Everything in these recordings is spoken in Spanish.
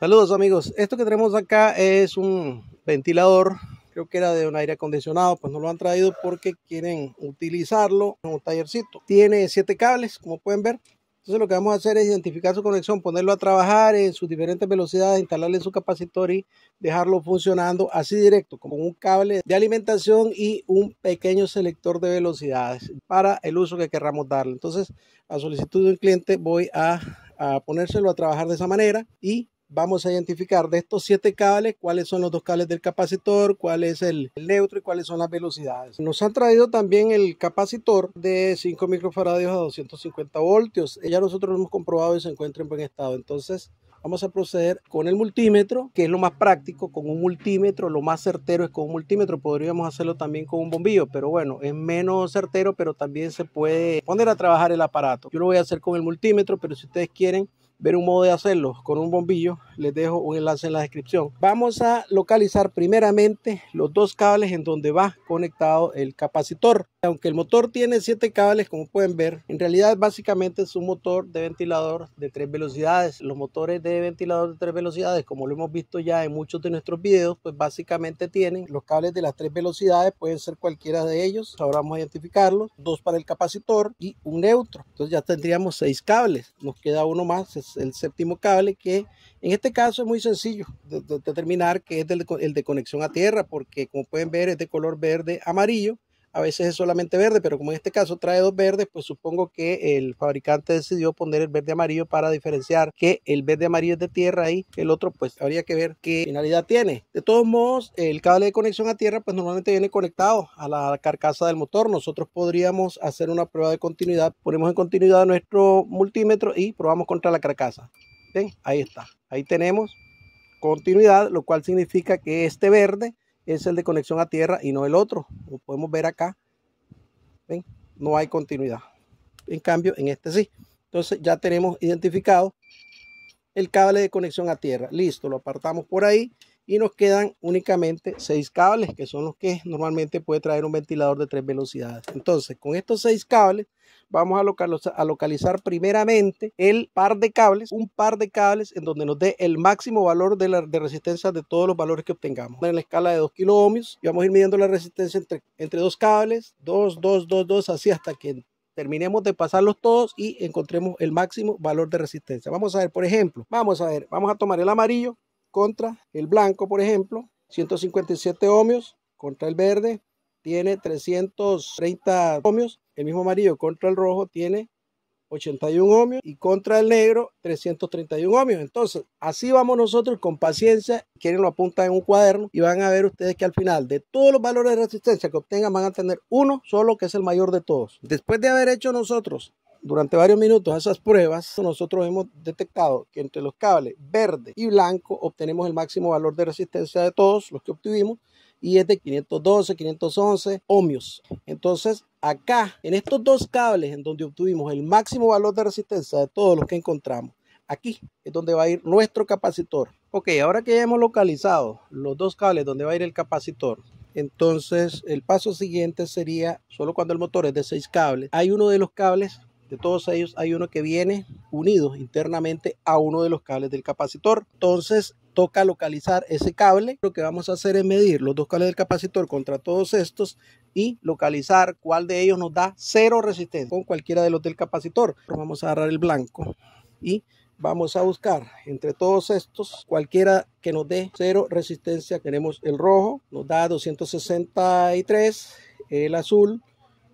Saludos amigos, esto que tenemos acá es un ventilador, creo que era de un aire acondicionado, pues no lo han traído porque quieren utilizarlo en un tallercito. Tiene siete cables, como pueden ver. Entonces lo que vamos a hacer es identificar su conexión, ponerlo a trabajar en sus diferentes velocidades, instalarle su capacitor y dejarlo funcionando así directo, como un cable de alimentación y un pequeño selector de velocidades para el uso que querramos darle. Entonces, a solicitud de un cliente voy a, a ponérselo a trabajar de esa manera y vamos a identificar de estos siete cables cuáles son los dos cables del capacitor, cuál es el, neutro y cuáles son las velocidades. Nos han traído también el capacitor de 5 microfaradios a 250 voltios. Ella nosotros lo hemos comprobado y se encuentra en buen estado. Entonces vamos a proceder con el multímetro, que es lo más práctico, con un multímetro, lo más certero es con un multímetro, podríamos hacerlo también con un bombillo, pero bueno, es menos certero, pero también se puede poner a trabajar el aparato. Yo lo voy a hacer con el multímetro, pero si ustedes quieren ver un modo de hacerlo con un bombillo les dejo un enlace en la descripción. Vamos a localizar primeramente los dos cables en donde va conectado el capacitor. Aunque el motor tiene siete cables, como pueden ver, en realidad básicamente es un motor de ventilador de tres velocidades. Los motores de ventilador de tres velocidades, como lo hemos visto ya en muchos de nuestros videos, pues básicamente tienen los cables de las tres velocidades, pueden ser cualquiera de ellos. Ahora vamos a identificarlos, dos para el capacitor y un neutro. Entonces ya tendríamos seis cables. Nos queda uno más, es el séptimo cable que en este caso es muy sencillo determinar que es el de conexión a tierra, porque como pueden ver es de color verde amarillo, a veces es solamente verde, pero como en este caso trae dos verdes, pues supongo que el fabricante decidió poner el verde amarillo para diferenciar que el verde amarillo es de tierra y el otro pues habría que ver qué finalidad tiene. De todos modos, el cable de conexión a tierra pues normalmente viene conectado a la carcasa del motor. Nosotros podríamos hacer una prueba de continuidad, ponemos en continuidad nuestro multímetro y probamos contra la carcasa. Ven, ahí está. Ahí tenemos continuidad, lo cual significa que este verde es el de conexión a tierra y no el otro. como podemos ver acá. ¿Ven? No hay continuidad. En cambio, en este sí. Entonces ya tenemos identificado el cable de conexión a tierra. Listo, lo apartamos por ahí y nos quedan únicamente seis cables que son los que normalmente puede traer un ventilador de tres velocidades entonces con estos seis cables vamos a localizar, primeramente el par de cables un par de cables en donde nos dé el máximo valor de, resistencia de todos los valores que obtengamos en la escala de 2 kilo y vamos a ir midiendo la resistencia entre, entre dos cables 2 2 2 2 así hasta que terminemos de pasarlos todos y encontremos el máximo valor de resistencia. Vamos a ver, por ejemplo, vamos a ver, vamos a tomar el amarillo contra el blanco, por ejemplo, 157 ohmios contra el verde tiene 330 ohmios, el mismo amarillo contra el rojo tiene 81 ohmios y contra el negro 331 ohmios. Entonces, así vamos nosotros con paciencia. Quieren lo apunta en un cuaderno y van a ver ustedes que al final de todos los valores de resistencia que obtengan van a tener uno solo que es el mayor de todos. Después de haber hecho nosotros durante varios minutos esas pruebas, nosotros hemos detectado que entre los cables verde y blanco obtenemos el máximo valor de resistencia de todos los que obtuvimos y es de 512, 511 ohmios. Entonces, acá, en estos dos cables en donde obtuvimos el máximo valor de resistencia de todos los que encontramos, aquí es donde va a ir nuestro capacitor. Ok, ahora que ya hemos localizado los dos cables donde va a ir el capacitor, entonces el paso siguiente sería, solo cuando el motor es de 6 cables, hay uno de los cables de todos ellos hay uno que viene unido internamente a uno de los cables del capacitor. Entonces toca localizar ese cable. Lo que vamos a hacer es medir los dos cables del capacitor contra todos estos y localizar cuál de ellos nos da cero resistencia con cualquiera de los del capacitor. Vamos a agarrar el blanco y vamos a buscar entre todos estos cualquiera que nos dé cero resistencia. Tenemos el rojo, nos da 263, el azul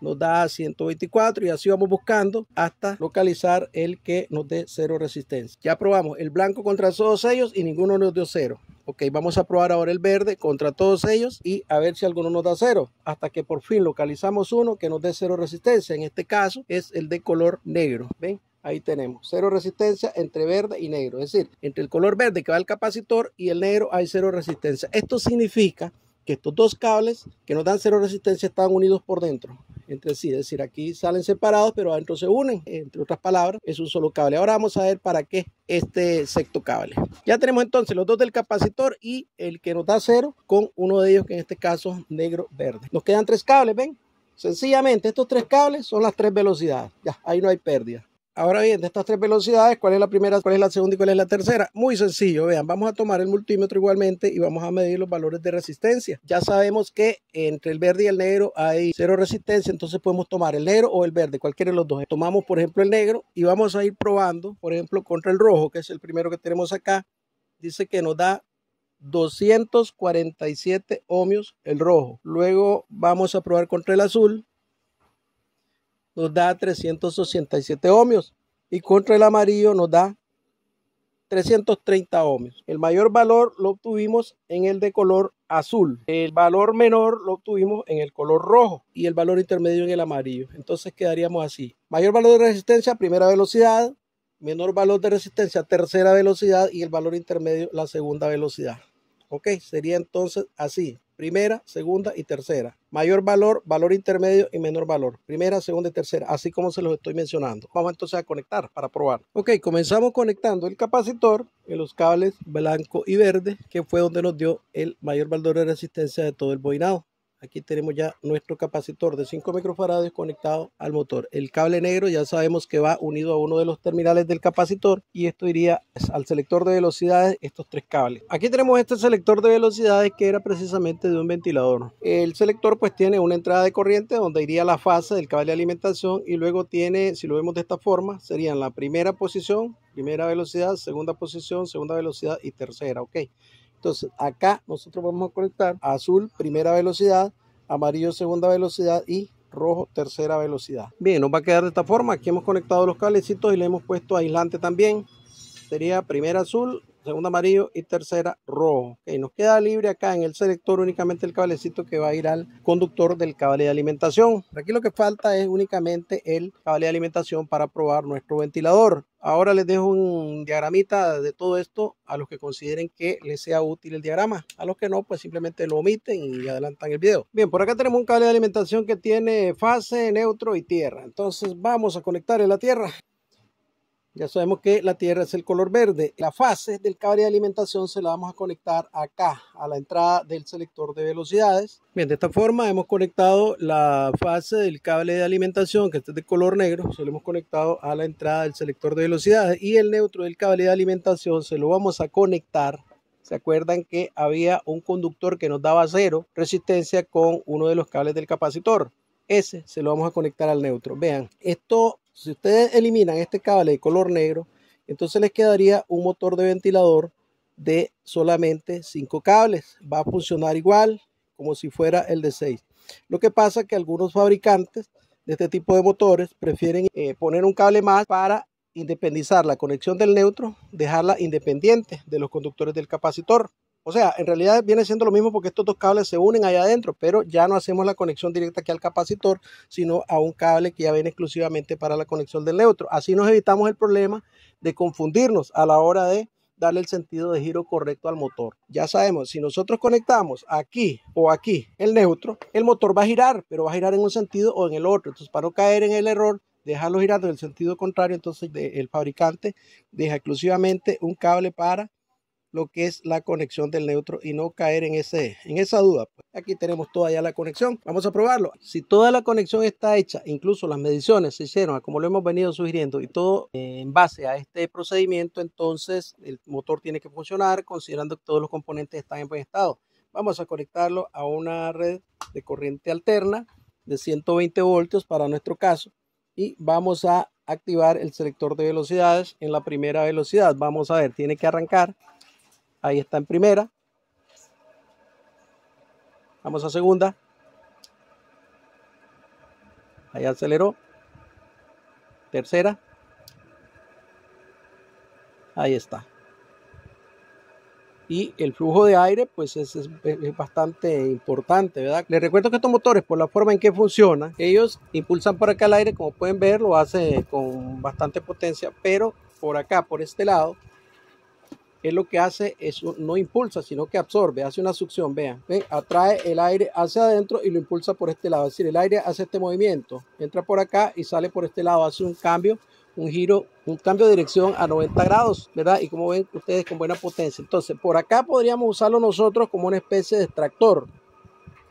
nos da 124 y así vamos buscando hasta localizar el que nos dé cero resistencia. Ya probamos el blanco contra todos ellos y ninguno nos dio cero. Ok, vamos a probar ahora el verde contra todos ellos y a ver si alguno nos da cero. Hasta que por fin localizamos uno que nos dé cero resistencia. En este caso es el de color negro. ¿Ven? Ahí tenemos cero resistencia entre verde y negro. Es decir, entre el color verde que va al capacitor y el negro hay cero resistencia. Esto significa que estos dos cables que nos dan cero resistencia están unidos por dentro entre sí. Es decir, aquí salen separados, pero adentro se unen. Entre otras palabras, es un solo cable. Ahora vamos a ver para qué este sexto cable. Ya tenemos entonces los dos del capacitor y el que nos da cero con uno de ellos que en este caso es negro-verde. Nos quedan tres cables, ¿ven? Sencillamente, estos tres cables son las tres velocidades. Ya, ahí no hay pérdida. Ahora bien, de estas tres velocidades, ¿cuál es la primera, cuál es la segunda y cuál es la tercera? Muy sencillo, vean, vamos a tomar el multímetro igualmente y vamos a medir los valores de resistencia. Ya sabemos que entre el verde y el negro hay cero resistencia, entonces podemos tomar el negro o el verde, cualquiera de los dos. Tomamos, por ejemplo, el negro y vamos a ir probando, por ejemplo, contra el rojo, que es el primero que tenemos acá. Dice que nos da 247 ohmios el rojo. Luego vamos a probar contra el azul nos da 367 ohmios y contra el amarillo nos da 330 ohmios. El mayor valor lo obtuvimos en el de color azul, el valor menor lo obtuvimos en el color rojo y el valor intermedio en el amarillo. Entonces quedaríamos así. Mayor valor de resistencia, primera velocidad, menor valor de resistencia, tercera velocidad y el valor intermedio, la segunda velocidad. Ok, sería entonces así primera, segunda y tercera. Mayor valor, valor intermedio y menor valor. Primera, segunda y tercera, así como se los estoy mencionando. Vamos entonces a conectar para probar. Ok, comenzamos conectando el capacitor en los cables blanco y verde, que fue donde nos dio el mayor valor de resistencia de todo el boinado. Aquí tenemos ya nuestro capacitor de 5 microfaradios conectado al motor. El cable negro ya sabemos que va unido a uno de los terminales del capacitor y esto iría al selector de velocidades, estos tres cables. Aquí tenemos este selector de velocidades que era precisamente de un ventilador. El selector pues tiene una entrada de corriente donde iría la fase del cable de alimentación y luego tiene, si lo vemos de esta forma, serían la primera posición, primera velocidad, segunda posición, segunda velocidad y tercera, ok. Entonces, acá nosotros vamos a conectar azul primera velocidad, amarillo segunda velocidad y rojo tercera velocidad. Bien, nos va a quedar de esta forma. Aquí hemos conectado los cablecitos y le hemos puesto aislante también. Sería primera azul, segunda amarillo y tercera rojo. Okay, nos queda libre acá en el selector únicamente el cablecito que va a ir al conductor del cable de alimentación. Aquí lo que falta es únicamente el cable de alimentación para probar nuestro ventilador. Ahora les dejo un diagramita de todo esto a los que consideren que les sea útil el diagrama. A los que no, pues simplemente lo omiten y adelantan el video. Bien, por acá tenemos un cable de alimentación que tiene fase, neutro y tierra. Entonces vamos a conectar en la tierra. Ya sabemos que la Tierra es el color verde. La fase del cable de alimentación se la vamos a conectar acá, a la entrada del selector de velocidades. Bien, de esta forma hemos conectado la fase del cable de alimentación, que este es de color negro, se lo hemos conectado a la entrada del selector de velocidades y el neutro del cable de alimentación se lo vamos a conectar ¿Se acuerdan que había un conductor que nos daba cero resistencia con uno de los cables del capacitor? Ese se lo vamos a conectar al neutro. Vean, esto si ustedes eliminan este cable de color negro, entonces les quedaría un motor de ventilador de solamente 5 cables. Va a funcionar igual como si fuera el de 6. Lo que pasa es que algunos fabricantes de este tipo de motores prefieren eh, poner un cable más para independizar la conexión del neutro, dejarla independiente de los conductores del capacitor. O sea, en realidad viene siendo lo mismo porque estos dos cables se unen allá adentro, pero ya no hacemos la conexión directa aquí al capacitor, sino a un cable que ya viene exclusivamente para la conexión del neutro. Así nos evitamos el problema de confundirnos a la hora de darle el sentido de giro correcto al motor. Ya sabemos, si nosotros conectamos aquí o aquí el neutro, el motor va a girar, pero va a girar en un sentido o en el otro. Entonces, para no caer en el error, dejarlo girando en el sentido contrario, entonces el fabricante deja exclusivamente un cable para lo que es la conexión del neutro y no caer en, ese, en esa duda. Pues. aquí tenemos toda la conexión. Vamos a probarlo. Si toda la conexión está hecha, incluso las mediciones se hicieron, como lo hemos venido sugiriendo, y todo en base a este procedimiento, entonces el motor tiene que funcionar considerando que todos los componentes están en buen estado. Vamos a conectarlo a una red de corriente alterna de 120 voltios para nuestro caso y vamos a activar el selector de velocidades en la primera velocidad. Vamos a ver, tiene que arrancar Ahí está en primera. Vamos a segunda. Ahí aceleró. Tercera. Ahí está. Y el flujo de aire pues es, bastante importante, ¿verdad? Les recuerdo que estos motores, por la forma en que funcionan, ellos impulsan por acá el aire, como pueden ver, lo hace con bastante potencia, pero por acá, por este lado, es lo que hace es no impulsa, sino que absorbe, hace una succión, vean, atrae el aire hacia adentro y lo impulsa por este lado, es decir, el aire hace este movimiento, entra por acá y sale por este lado, hace un cambio, un giro, un cambio de dirección a 90 grados, ¿verdad? Y como ven ustedes con buena potencia. Entonces, por acá podríamos usarlo nosotros como una especie de extractor,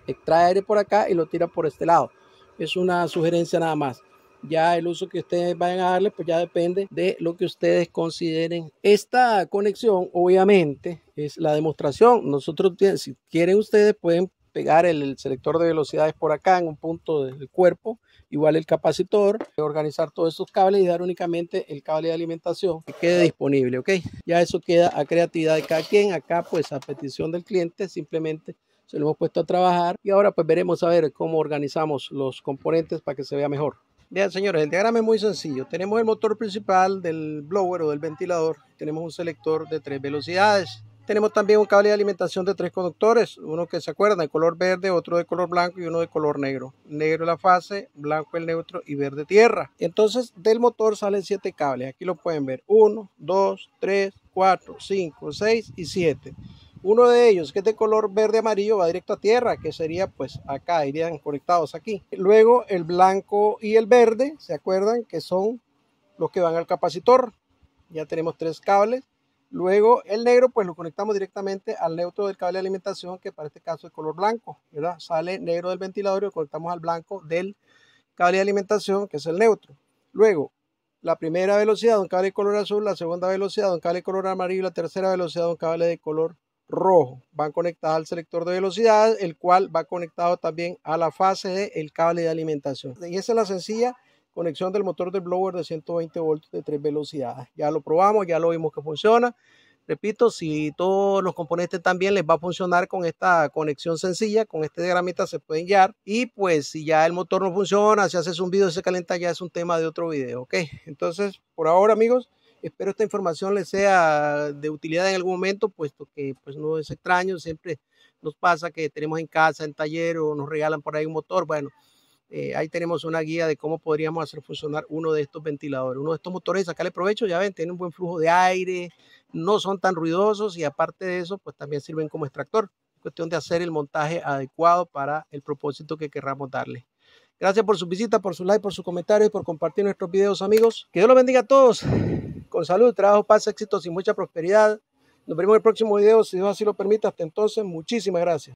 extrae aire por acá y lo tira por este lado. Es una sugerencia nada más. Ya el uso que ustedes vayan a darle, pues ya depende de lo que ustedes consideren. Esta conexión, obviamente, es la demostración. Nosotros, si quieren ustedes, pueden pegar el, selector de velocidades por acá en un punto del cuerpo, igual el capacitor, organizar todos esos cables y dar únicamente el cable de alimentación que quede disponible, ¿ok? Ya eso queda a creatividad de cada quien, acá pues a petición del cliente simplemente se lo hemos puesto a trabajar y ahora pues veremos a ver cómo organizamos los componentes para que se vea mejor. Bien, señores, el diagrama es muy sencillo. Tenemos el motor principal del blower o del ventilador. Tenemos un selector de tres velocidades. Tenemos también un cable de alimentación de tres conductores. Uno que se acuerda de color verde, otro de color blanco y uno de color negro. Negro la fase, blanco el neutro y verde tierra. Entonces del motor salen siete cables. Aquí lo pueden ver. uno, dos, tres, cuatro, cinco, seis y siete, uno de ellos, que es de color verde-amarillo, va directo a tierra, que sería pues acá, irían conectados aquí. Luego el blanco y el verde, ¿se acuerdan? Que son los que van al capacitor. Ya tenemos tres cables. Luego el negro, pues lo conectamos directamente al neutro del cable de alimentación, que para este caso es color blanco, ¿verdad? Sale negro del ventilador y lo conectamos al blanco del cable de alimentación, que es el neutro. Luego, la primera velocidad de un cable de color azul, la segunda velocidad de un cable de color amarillo, la tercera velocidad de un cable de color rojo van conectadas al selector de velocidad, el cual va conectado también a la fase del cable de alimentación. Y esa es la sencilla conexión del motor del blower de 120 voltios de tres velocidades. Ya lo probamos, ya lo vimos que funciona. Repito, si todos los componentes también les va a funcionar con esta conexión sencilla, con este diagramita se pueden guiar. Y pues si ya el motor no funciona, si haces un video y se calienta, ya es un tema de otro video, ¿ok? Entonces, por ahora amigos, Espero esta información les sea de utilidad en algún momento, puesto que pues no es extraño, siempre nos pasa que tenemos en casa, en taller o nos regalan por ahí un motor. Bueno, eh, ahí tenemos una guía de cómo podríamos hacer funcionar uno de estos ventiladores, uno de estos motores, Acá sacarle provecho, ya ven, tienen un buen flujo de aire, no son tan ruidosos y aparte de eso, pues también sirven como extractor. Cuestión de hacer el montaje adecuado para el propósito que querramos darle. Gracias por su visita, por su like, por sus comentarios, por compartir nuestros videos, amigos. Que Dios los bendiga a todos con salud, trabajo, paz, éxitos y mucha prosperidad. Nos vemos en el próximo video, si Dios así lo permite. Hasta entonces, muchísimas gracias.